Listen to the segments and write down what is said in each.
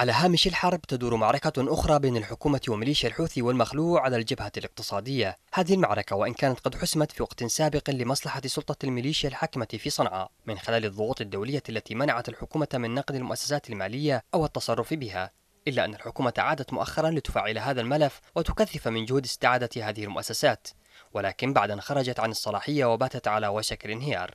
على هامش الحرب تدور معركة أخرى بين الحكومة وميليشيا الحوثي والمخلوع على الجبهة الاقتصادية هذه المعركة وإن كانت قد حسمت في وقت سابق لمصلحة سلطة الميليشيا الحاكمة في صنعاء من خلال الضغوط الدولية التي منعت الحكومة من نقد المؤسسات المالية أو التصرف بها إلا أن الحكومة عادت مؤخرا لتفعل هذا الملف وتكثف من جهود استعادة هذه المؤسسات ولكن بعد أن خرجت عن الصلاحية وباتت على وشك الانهيار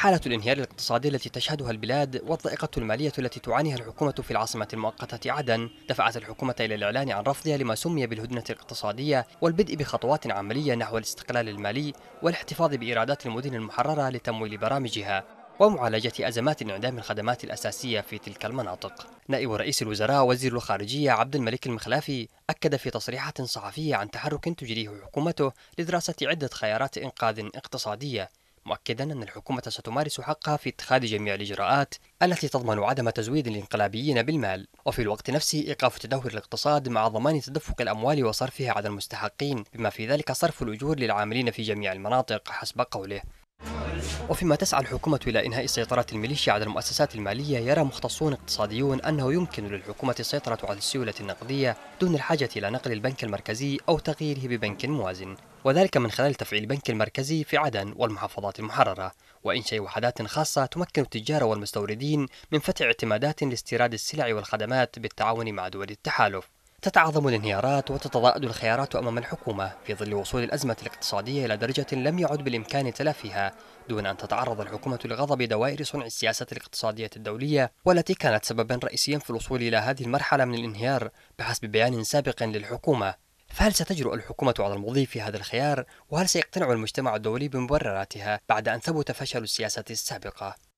حالة الانهيار الاقتصادي التي تشهدها البلاد والضائقة المالية التي تعانيها الحكومة في العاصمة المؤقتة عدن دفعت الحكومة إلى الإعلان عن رفضها لما سمي بالهدنة الاقتصادية والبدء بخطوات عملية نحو الاستقلال المالي والاحتفاظ بإيرادات المدن المحررة لتمويل برامجها ومعالجة أزمات انعدام الخدمات الأساسية في تلك المناطق. نائب رئيس الوزراء وزير الخارجية عبد الملك المخلافي أكد في تصريحات صحفية عن تحرك تجريه حكومته لدراسة عدة خيارات إنقاذ اقتصادية مؤكدا أن الحكومة ستمارس حقها في اتخاذ جميع الإجراءات التي تضمن عدم تزويد الانقلابيين بالمال وفي الوقت نفسه إيقاف تدهور الاقتصاد مع ضمان تدفق الأموال وصرفها على المستحقين بما في ذلك صرف الأجور للعاملين في جميع المناطق حسب قوله وفيما تسعى الحكومة إلى إنهاء سيطرة الميليشيا على المؤسسات المالية يرى مختصون اقتصاديون أنه يمكن للحكومة السيطرة على السيولة النقدية دون الحاجة إلى نقل البنك المركزي أو تغييره ببنك موازن وذلك من خلال تفعيل البنك المركزي في عدن والمحافظات المحررة وإنشاء وحدات خاصة تمكن التجار والمستوردين من فتح اعتمادات لاستيراد السلع والخدمات بالتعاون مع دول التحالف تتعاظم الانهيارات وتتضاءل الخيارات أمام الحكومة في ظل وصول الأزمة الاقتصادية إلى درجة لم يعد بالإمكان تلافيها دون أن تتعرض الحكومة لغضب دوائر صنع السياسة الاقتصادية الدولية والتي كانت سببا رئيسيا في الوصول إلى هذه المرحلة من الانهيار بحسب بيان سابق للحكومة فهل ستجرؤ الحكومة على المضي في هذا الخيار؟ وهل سيقتنع المجتمع الدولي بمبرراتها بعد أن ثبت فشل السياسة السابقة؟